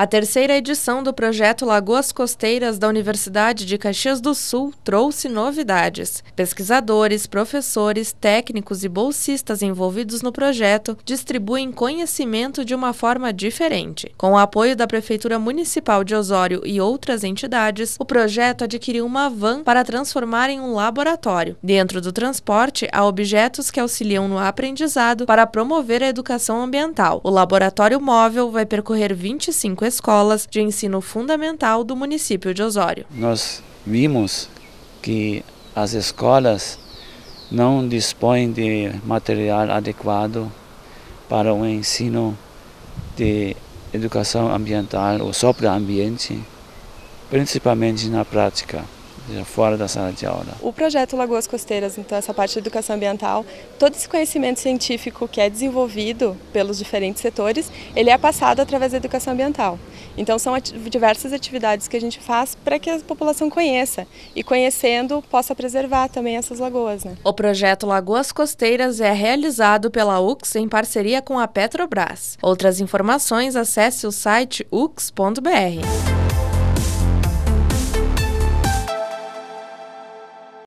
A terceira edição do projeto Lagoas Costeiras da Universidade de Caxias do Sul trouxe novidades. Pesquisadores, professores, técnicos e bolsistas envolvidos no projeto distribuem conhecimento de uma forma diferente. Com o apoio da Prefeitura Municipal de Osório e outras entidades, o projeto adquiriu uma van para transformar em um laboratório. Dentro do transporte, há objetos que auxiliam no aprendizado para promover a educação ambiental. O laboratório móvel vai percorrer 25 escolas de ensino fundamental do município de Osório. Nós vimos que as escolas não dispõem de material adequado para o ensino de educação ambiental ou sobre ambiente, principalmente na prática fora da sala de aula. O projeto Lagoas Costeiras, então essa parte de educação ambiental, todo esse conhecimento científico que é desenvolvido pelos diferentes setores, ele é passado através da educação ambiental. Então são ati diversas atividades que a gente faz para que a população conheça e conhecendo possa preservar também essas lagoas. Né? O projeto Lagoas Costeiras é realizado pela UX em parceria com a Petrobras. Outras informações acesse o site ux.br.